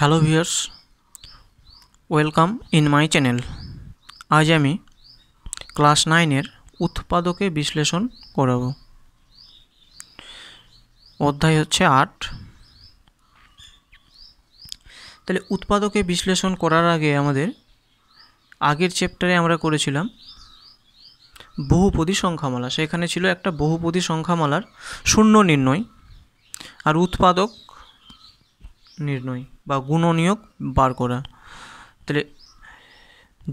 Hello viewers welcome in my channel আজ আমি class নাইনের উৎপাদকে বিশ্লেষণ করাব অধ্যায় হচ্ছে আট তাহলে উৎপাদকে বিশ্লেষণ করার আগে আমাদের আগের চ্যাপ্টারে আমরা করেছিলাম বহুপদী সংখ্যামালা সেখানে ছিল একটা বহুপদী সংখ্যামালার শূন্য নির্ণয় আর উৎপাদক নির্ণয় বা গুণনীয়ক বার করা তাহলে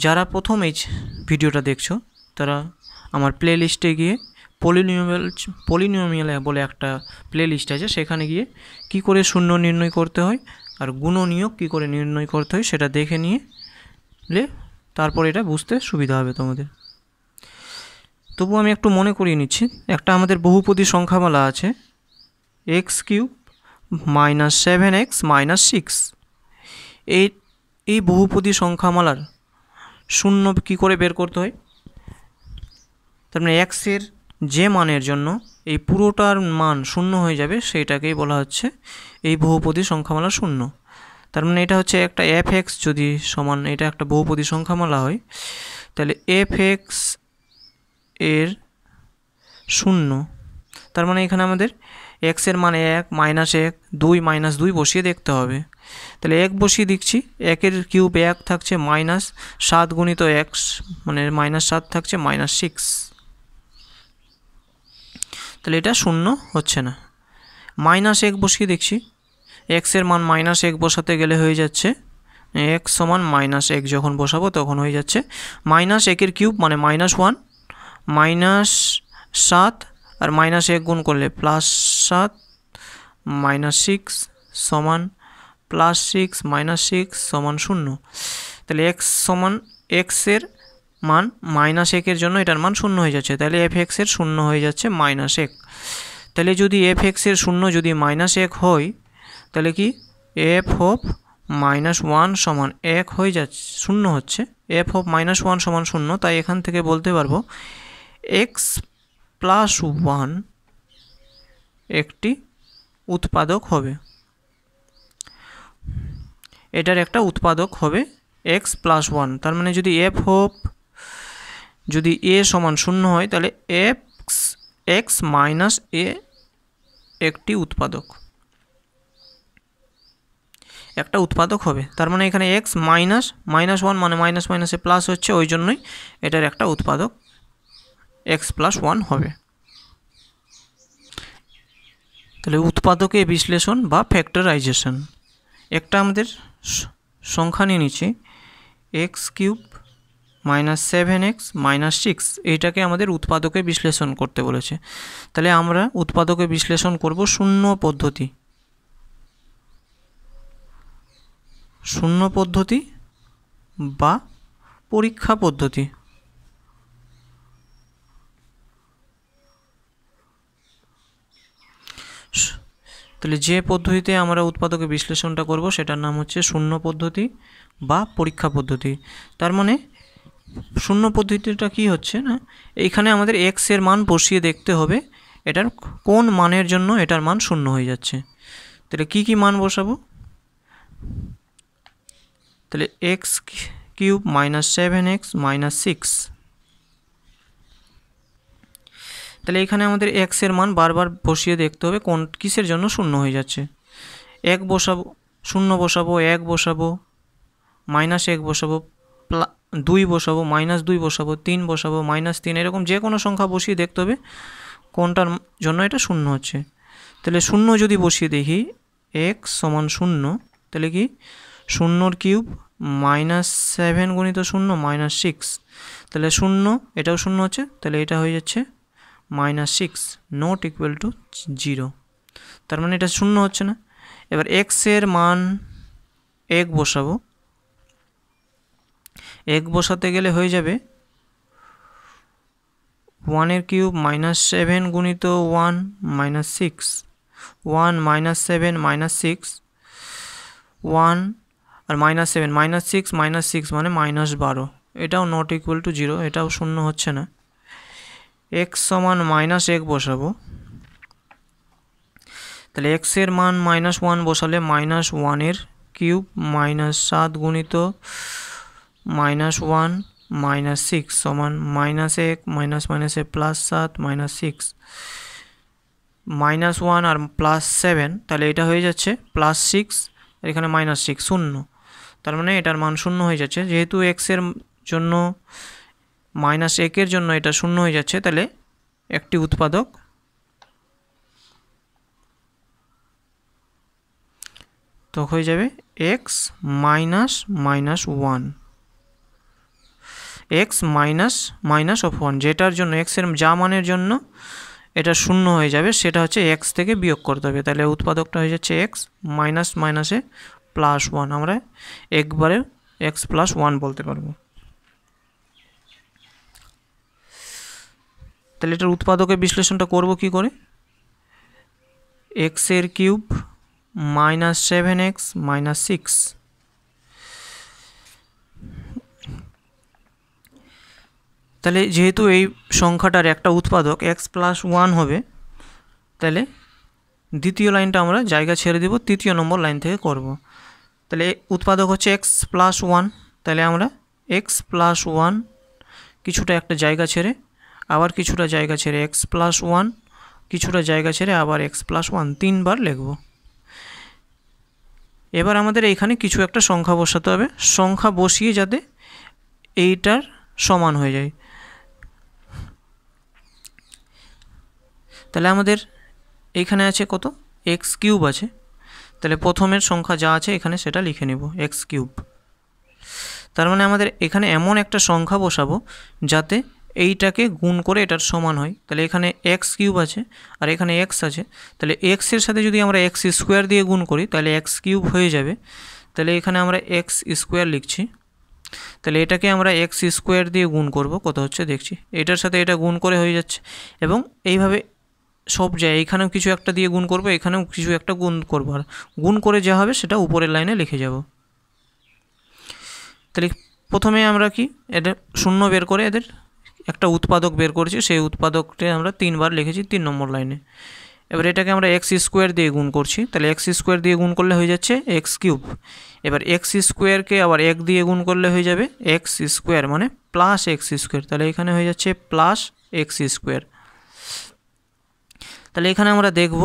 যারা প্রথম এই ভিডিওটা দেখছো তারা আমার প্লে লিস্টে গিয়ে পলিনিয়ামিয়াল পলিনিয়ামিয়াল বলে একটা প্লে লিস্ট আছে সেখানে গিয়ে কি করে শূন্য নির্ণয় করতে হয় আর গুণনীয়ক কি করে নির্ণয় করতে হয় সেটা দেখে নিয়ে লে তারপর এটা বুঝতে সুবিধা হবে তোমাদের তবু আমি একটু মনে করিয়ে নিচ্ছি একটা আমাদের বহুপদী সংখ্যামালা আছে x cube minus seven x minus six এই এই বহুপদী সংখ্যামালার শূন্য কি করে বের করতে হয় তার মানে এক্সের যে মানের জন্য এই পুরোটার মান শূন্য হয়ে যাবে সেইটাকেই বলা হচ্ছে এই বহুপদী সংখ্যামালা শূন্য তার মানে এটা হচ্ছে একটা এফ এক্স যদি সমান এটা একটা বহুপদী সংখ্যামালা হয় তাহলে এফ এক্স এর শূন্য তার মানে এখানে আমাদের এক্সের মানে এক মাইনাস এক দুই মাইনাস দুই বসিয়ে দেখতে হবে তাহলে এক বসিয়ে দিচ্ছি একের কিউব এক থাকছে মাইনাস সাত গুণিত এক্স মানে মাইনাস সাত থাকছে মাইনাস সিক্স তাহলে এটা শূন্য হচ্ছে না মাইনাস এক বসিয়ে দেখছি এক্সের মান মাইনাস এক বসাতে গেলে হয়ে যাচ্ছে এক সমান মাইনাস এক যখন বসাবো তখন হয়ে যাচ্ছে মাইনাস একের কিউব মানে মাইনাস ওয়ান মাইনাস সাত আর মাইনাস এক গুণ করলে প্লাস সাত মাইনাস সিক্স সমান প্লাস সিক্স মাইনাস সিক্স সমান শূন্য তাহলে এক্স সমান এক্সের মান মাইনাস একের জন্য এটার মান শূন্য হয়ে যাচ্ছে তাহলে এফ এক্সের শূন্য হয়ে যাচ্ছে মাইনাস এক তাহলে যদি এফ এক্সের শূন্য যদি মাইনাস এক হয় তাহলে কি এফ হোফ মাইনাস ওয়ান সমান এক হয়ে যাচ্ছে শূন্য হচ্ছে এফ অফ মাইনাস ওয়ান সমান শূন্য তাই এখান থেকে বলতে পারবো এক্স প্লাস ওয়ান একটি উৎপাদক হবে এটার একটা উৎপাদক হবে এক্স প্লাস ওয়ান তার মানে যদি এফ হোপ যদি এ সমান শূন্য হয় তাহলে এক্স এক্স মাইনাস এ একটি উৎপাদক একটা উৎপাদক হবে তার মানে এখানে এক্স মাইনাস মাইনাস ওয়ান মানে মাইনাস মাইনাসে প্লাস হচ্ছে ওই জন্যই এটার একটা উৎপাদক এক্স প্লাস ওয়ান হবে তাহলে উৎপাদকে বিশ্লেষণ বা ফ্যাক্টরাইজেশন একটা আমাদের সংখ্যা নিয়ে নিচ্ছি x cube minus seven x minus six এইটাকে আমাদের উৎপাদকে বিশ্লেষণ করতে বলেছে তাহলে আমরা উৎপাদকে বিশ্লেষণ করব শূন্য পদ্ধতি শূন্য পদ্ধতি বা পরীক্ষা পদ্ধতি তাহলে যে পদ্ধতিতে আমরা উৎপাদকে বিশ্লেষণটা করব সেটার নাম হচ্ছে শূন্য পদ্ধতি বা পরীক্ষা পদ্ধতি তার মানে শূন্য পদ্ধতিটা কি হচ্ছে না এইখানে আমাদের এক্স এর মান বসিয়ে দেখতে হবে এটার কোন মানের জন্য এটার মান শূন্য হয়ে যাচ্ছে তাহলে কি কি মান বসাবো তাহলে x cube minus seven x minus six তাহলে এখানে আমাদের এক্সের মান বারবার বসিয়ে দেখতে হবে কোন কিসের জন্য শূন্য হয়ে যাচ্ছে এক বসাবো শূন্য বসাবো এক বসাবো মাইনাস এক বসাবো প্লা দুই বসাবো মাইনাস দুই বসাবো তিন বসাবো মাইনাস তিন এরকম যে কোনো সংখ্যা বসিয়ে দেখতে হবে কোনটার জন্য এটা শূন্য হচ্ছে তাহলে শূন্য যদি বসিয়ে দেখি এক সমান শূন্য তাহলে কি শূন্যর কিউব মাইনাস সেভেন গুণিত শূন্য মাইনাস সিক্স তাহলে শূন্য এটাও শূন্য হচ্ছে তাহলে এটা হয়ে যাচ্ছে minus six not equal to zero তার মানে এটা শূন্য হচ্ছে না এবার এক্সের মান এক বসাবো এক বসাতে গেলে হয়ে যাবে ওয়ানের কিউব মাইনাস সেভেন গুণিত one minus six one minus seven minus six ওয়ান আর minus seven minus six minus six মানে মাইনাস বারো এটাও নট ইকুয়াল টু জিরো এটাও শূন্য হচ্ছে না এক্স সমান মাইনাস এক বসাবো তাহলে এক্সের মান মাইনাস ওয়ান বসালে মাইনাস ওয়ানের কিউব মাইনাস সাত গুণিত মাইনাস ওয়ান মাইনাস সিক্স সমান মাইনাস এক মাইনাস মাইনাসে প্লাস সাত মাইনাস সিক্স মাইনাস ওয়ান আর প্লাস সেভেন তাহলে এটা হয়ে যাচ্ছে প্লাস সিক্স এখানে মাইনাস সিক্স শূন্য তার মানে এটার মান শূন্য হয়ে যাচ্ছে যেহেতু এক্সের জন্য মাইনাস একের জন্য এটা শূন্য হয়ে যাচ্ছে তাহলে একটি উৎপাদক তো হয়ে যাবে x minus minus one x minus minus of one যেটার জন্য এক্সের যা মানের জন্য এটা শূন্য হয়ে যাবে সেটা হচ্ছে এক্স থেকে বিয়োগ করতে হবে তাহলে উৎপাদকটা হয়ে যাচ্ছে এক্স মাইনাস মাইনাসে প্লাস ওয়ান আমরা একবারে এক্স প্লাস ওয়ান বলতে পারবো তাহলে এটার উৎপাদকের বিশ্লেষণটা করব কি করে এক্সের cube minus seven x minus six তাহলে যেহেতু এই সংখ্যাটার একটা উৎপাদক এক্স প্লাস ওয়ান হবে তাহলে দ্বিতীয় লাইনটা আমরা জায়গা ছেড়ে দেব তৃতীয় নম্বর লাইন থেকে করব। তাহলে উৎপাদক হচ্ছে এক্স প্লাস ওয়ান তাহলে আমরা এক্স প্লাস ওয়ান কিছুটা একটা জায়গা ছেড়ে আবার কিছুটা জায়গা ছেড়ে এক্স প্লাস ওয়ান কিছুটা জায়গা ছেড়ে আবার এক্স প্লাস ওয়ান তিনবার লিখব এবার আমাদের এইখানে কিছু একটা সংখ্যা বসাতে হবে সংখ্যা বসিয়ে যাতে এইটার সমান হয়ে যায় তাহলে আমাদের এইখানে আছে কত এক্স কিউব আছে তাহলে প্রথমের সংখ্যা যা আছে এখানে সেটা লিখে নেব এক্স কিউব তার মানে আমাদের এখানে এমন একটা সংখ্যা বসাবো যাতে এইটাকে গুণ করে এটার সমান হয় তাহলে এখানে এক্স কিউব আছে আর এখানে এক্স আছে তাহলে এক্সের সাথে যদি আমরা এক্স স্কোয়ার দিয়ে গুণ করি তাহলে এক্স কিউব হয়ে যাবে তাহলে এখানে আমরা এক্স স্কোয়ার লিখছি তাহলে এটাকে আমরা এক্স স্কোয়ার দিয়ে গুণ করব কত হচ্ছে দেখছি এটার সাথে এটা গুণ করে হয়ে যাচ্ছে এবং এইভাবে সব যায় এখানেও কিছু একটা দিয়ে গুণ করব এখানেও কিছু একটা গুণ করবো আর গুণ করে যা হবে সেটা উপরের লাইনে লিখে যাব তাহলে প্রথমে আমরা কি এটা শূন্য বের করে এদের একটা উৎপাদক বের করেছি সেই উৎপাদকটি আমরা তিনবার লিখেছি তিন নম্বর লাইনে এবার এটাকে আমরা এক্স স্কোয়ার দিয়ে গুণ করছি তাহলে এক্স স্কোয়ার দিয়ে গুণ করলে হয়ে যাচ্ছে এক্স কিউব এবার এক্স স্কোয়ারকে আবার এক দিয়ে গুণ করলে হয়ে যাবে এক্স স্কোয়ার মানে প্লাস এক্স স্কোয়ার তাহলে এখানে হয়ে যাচ্ছে প্লাস এক্স স্কোয়ার তাহলে এখানে আমরা দেখব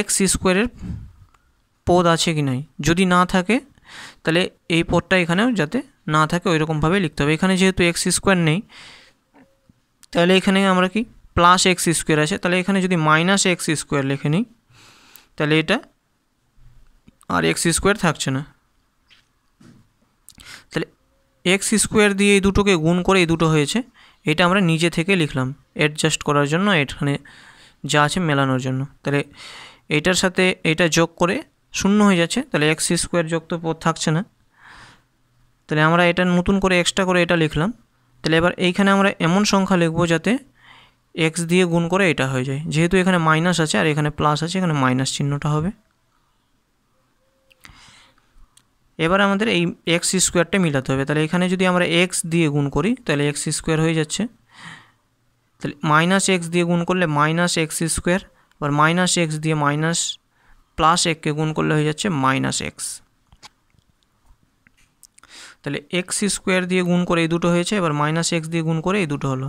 এক্স স্কোয়ারের পদ আছে কি নাই যদি না থাকে তাহলে এই পদটা এখানেও যাতে না থাকে ওই রকমভাবে লিখতে হবে এখানে যেহেতু এক্স স্কোয়ার নেই তাহলে এখানে আমরা কি প্লাস এক্স স্কোয়ার আছে তাহলে এখানে যদি মাইনাস এক্স স্কোয়ার লিখে নিই তাহলে এটা আর এক্স স্কোয়ার থাকছে না তাহলে এক্স স্কোয়ার দিয়ে এই দুটোকে গুণ করে এই দুটো হয়েছে এটা আমরা নিজে থেকে লিখলাম অ্যাডজাস্ট করার জন্য এখানে যা আছে মেলানোর জন্য তাহলে এটার সাথে এটা যোগ করে শূন্য হয়ে যাচ্ছে তাহলে এক্স স্কোয়ার যোগ তো থাকছে না তাহলে আমরা এটা নতুন করে এক্সট্রা করে এটা লিখলাম তাহলে এবার এইখানে আমরা এমন সংখ্যা লিখব যাতে এক্স দিয়ে গুণ করে এটা হয়ে যায় যেহেতু এখানে মাইনাস আছে আর এখানে প্লাস আছে এখানে মাইনাস চিহ্নটা হবে এবার আমাদের এই এক্স স্কোয়ারটা মিলাতে হবে তাহলে এখানে যদি আমরা এক্স দিয়ে গুণ করি তাহলে এক্স স্কোয়ার হয়ে যাচ্ছে তাহলে মাইনাস এক্স দিয়ে গুণ করলে মাইনাস এক্স স্কোয়ার আবার মাইনাস এক্স দিয়ে মাইনাস প্লাস এককে গুণ করলে হয়ে যাচ্ছে মাইনাস এক্স তাহলে এক্স স্কোয়ার দিয়ে গুণ করে এই দুটো হয়েছে এবার মাইনাস এক্স দিয়ে গুণ করে এই দুটো হলো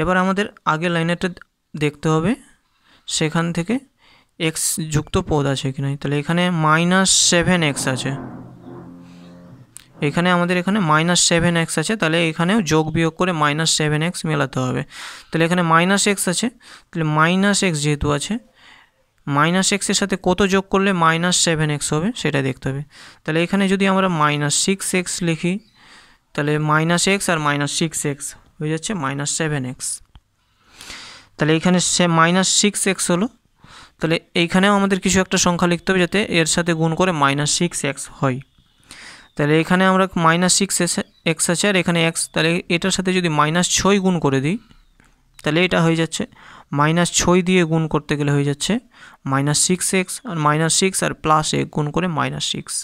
এবার আমাদের আগের লাইনেরটা দেখতে হবে সেখান থেকে এক্স যুক্ত পদ আছে কি নাই তাহলে এখানে মাইনাস সেভেন এক্স আছে এখানে আমাদের এখানে মাইনাস সেভেন এক্স আছে তাহলে এখানেও যোগ বিয়োগ করে মাইনাস সেভেন এক্স মেলাতে হবে তাহলে এখানে মাইনাস এক্স আছে তাহলে মাইনাস এক্স যেহেতু আছে মাইনাস এক্সের সাথে কত যোগ করলে মাইনাস সেভেন এক্স হবে সেটা দেখতে হবে তাহলে এখানে যদি আমরা মাইনাস সিক্স এক্স লিখি তাহলে মাইনাস এক্স আর মাইনাস সিক্স এক্স হয়ে যাচ্ছে মাইনাস সেভেন এক্স তাহলে এখানে সে মাইনাস সিক্স এক্স হলো তাহলে এইখানেও আমাদের কিছু একটা সংখ্যা লিখতে হবে যাতে এর সাথে গুণ করে মাইনাস সিক্স এক্স হয় তাহলে এখানে আমরা মাইনাস সিক্স এক্স আছে আর এখানে এক্স তাহলে এটার সাথে যদি মাইনাস ছয় গুণ করে দিই তাহলে এটা হয়ে যাচ্ছে মাইনাস ছয় দিয়ে গুণ করতে গেলে হয়ে যাচ্ছে মাইনাস সিক্স এক্স আর মাইনাস সিক্স আর প্লাস এক গুণ করে মাইনাস সিক্স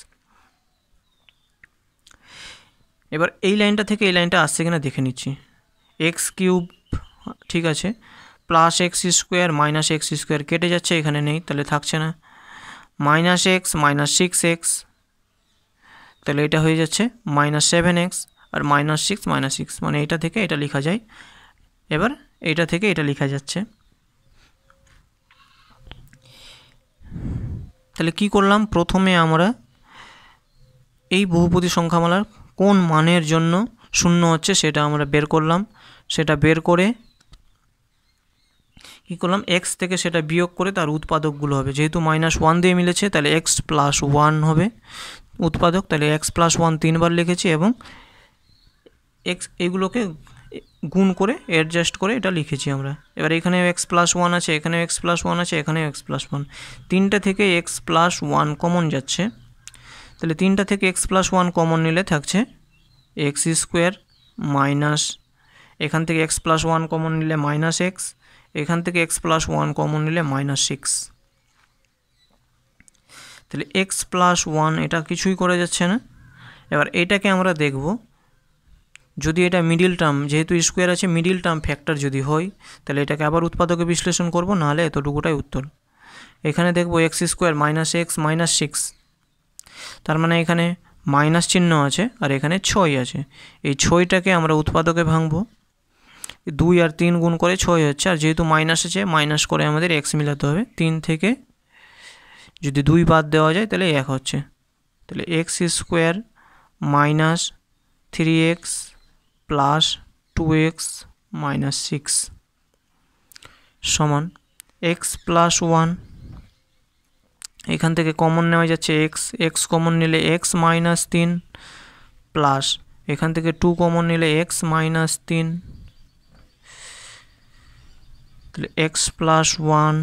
এবার এই লাইনটা থেকে এই লাইনটা আসছে কিনা দেখে নিচ্ছি এক্স কিউব ঠিক আছে plus x square minus x square কেটে যাচ্ছে এখানে নেই তাহলে থাকছে না minus x minus six x তাহলে এটা হয়ে যাচ্ছে মাইনাস সেভেন এক্স আর মাইনাস সিক্স মাইনাস সিক্স মানে এটা থেকে এটা লেখা যায় এবার এটা থেকে এটা লিখা যাচ্ছে তাহলে কি করলাম প্রথমে আমরা এই বহুপতি সংখ্যামালার কোন মানের জন্য শূন্য হচ্ছে সেটা আমরা বের করলাম সেটা বের করে কি করলাম এক্স থেকে সেটা বিয়োগ করে তার উৎপাদকগুলো হবে যেহেতু মাইনাস ওয়ান দিয়ে মিলেছে তাহলে এক্স প্লাস ওয়ান হবে উৎপাদক তাহলে এক্স প্লাস ওয়ান তিনবার লিখেছি এবং এক্স এগুলোকে গুণ করে অ্যাডজাস্ট করে এটা লিখেছি আমরা এবার এখানেও এক্স প্লাস ওয়ান আছে এখানেও এক্স প্লাস ওয়ান আছে এখানেও এক্স প্লাস ওয়ান তিনটা থেকে এক্স প্লাস ওয়ান কমন যাচ্ছে তাহলে তিনটা থেকে এক্স প্লাস ওয়ান কমন নিলে থাকছে এক্স স্কোয়ার মাইনাস এখান থেকে এক্স প্লাস ওয়ান কমন নিলে মাইনাস এক্স এখান থেকে এক্স প্লাস ওয়ান কমন নিলে মাইনাস সিক্স তাহলে এক্স প্লাস ওয়ান এটা কিছুই করে যাচ্ছে না এবার এটাকে আমরা দেখবো যদি এটা মিডিল টার্ম যেহেতু স্কোয়ার আছে মিডিল টার্ম ফ্যাক্টর যদি হয় তাহলে এটাকে আবার উৎপাদকে বিশ্লেষণ করব নাহলে এতটুকুটাই উত্তর এখানে দেখব x square minus x minus six তার মানে এখানে মাইনাস চিহ্ন আছে আর এখানে ছয় আছে এই ছয়টাকে আমরা উৎপাদকে ভাঙব দুই আর তিন গুণ করে ছয় হচ্ছে আর যেহেতু মাইনাস আছে মাইনাস করে আমাদের এক্স মিলাতে হবে তিন থেকে যদি দুই বাদ দেওয়া যায় তাহলে এক হচ্ছে তাহলে x square minus three x plus two x minus six সমান এক্স প্লাস ওয়ান এখান থেকে কমন নেওয়া যাচ্ছে এক্স এক্স কমন নিলে এক্স মাইনাস তিন প্লাস এখান থেকে টু কমন নিলে এক্স মাইনাস তিন তাহলে x plus one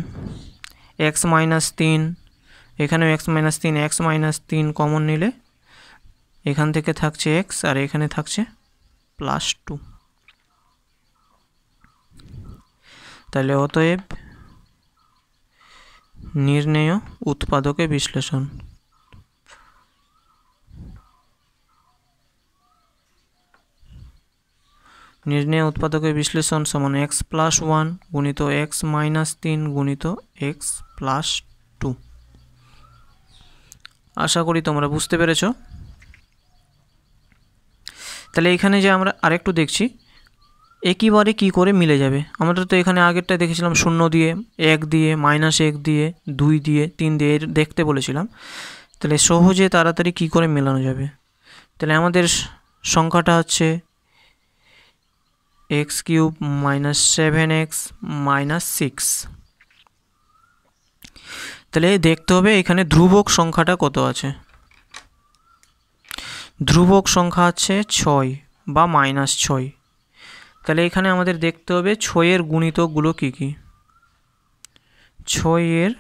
x minus তিন এখানেও এক্স মাইনাস তিন এক্স মাইনাস তিন কমন নিলে এখান থেকে থাকছে এক্স আর এখানে থাকছে প্লাস টু তাহলে অতএব নির্ণেয় উৎপাদকে বিশ্লেষণ নির্ণয় উৎপাদকের বিশ্লেষণ সমান এক্স প্লাস ওয়ান গুণিত এক্স মাইনাস তিন গুণিত এক্স প্লাস টু আশা করি তোমরা বুঝতে পেরেছো তাহলে এখানে যে আমরা আরেকটু দেখছি একইবারে কি করে মিলে যাবে আমরা তো এখানে আগেরটা দেখেছিলাম শূন্য দিয়ে এক দিয়ে মাইনাস এক দিয়ে দুই দিয়ে তিন দিয়ে দেখতে বলেছিলাম তাহলে সহজে তাড়াতাড়ি কি করে মেলানো যাবে তাহলে আমাদের সংখ্যাটা হচ্ছে x cube minus seven x minus six তাহলে দেখতে হবে এখানে ধ্রুবক সংখ্যাটা কত আছে ধ্রুবক সংখ্যা আছে ছয় বা মাইনাস ছয় তাহলে এখানে আমাদের দেখতে হবে ছয়ের গুণিতকগুলো কী কী ছয়ের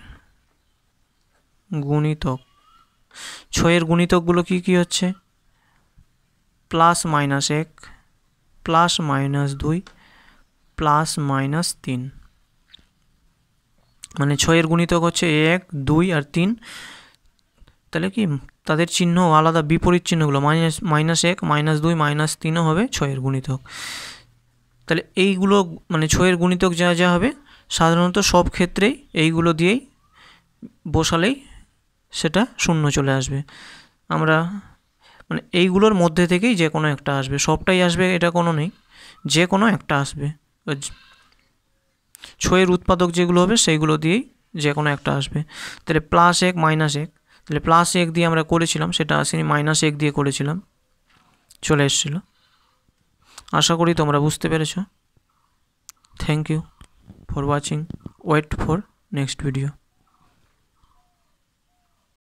গুণিতক ছয়ের গুণিতকগুলো কি কি হচ্ছে প্লাস মাইনাস এক প্লাস মাইনাস দুই প্লাস মাইনাস তিন মানে ছয়ের গুণিতক হচ্ছে এক দুই আর তিন তাহলে কি তাদের চিহ্ন আলাদা বিপরীত চিহ্নগুলো মাইনাস মাইনাস এক মাইনাস দুই মাইনাস তিনও হবে ছয়ের গুণিতক তাহলে এইগুলো মানে ছয়ের গুণিতক যা যা হবে সাধারণত সব ক্ষেত্রেই এইগুলো দিয়েই বসালেই সেটা শূন্য চলে আসবে আমরা মানে এইগুলোর মধ্যে থেকেই যে কোনো একটা আসবে সবটাই আসবে এটা কোনো নেই যে কোনো একটা আসবে ছয়ের উৎপাদক যেগুলো হবে সেইগুলো দিয়েই যে কোনো একটা আসবে তাহলে প্লাস এক মাইনাস এক তাহলে প্লাস এক দিয়ে আমরা করেছিলাম সেটা আসেনি মাইনাস এক দিয়ে করেছিলাম চলে এসেছিল আশা করি তোমরা বুঝতে পেরেছ thank you for watching wait for next video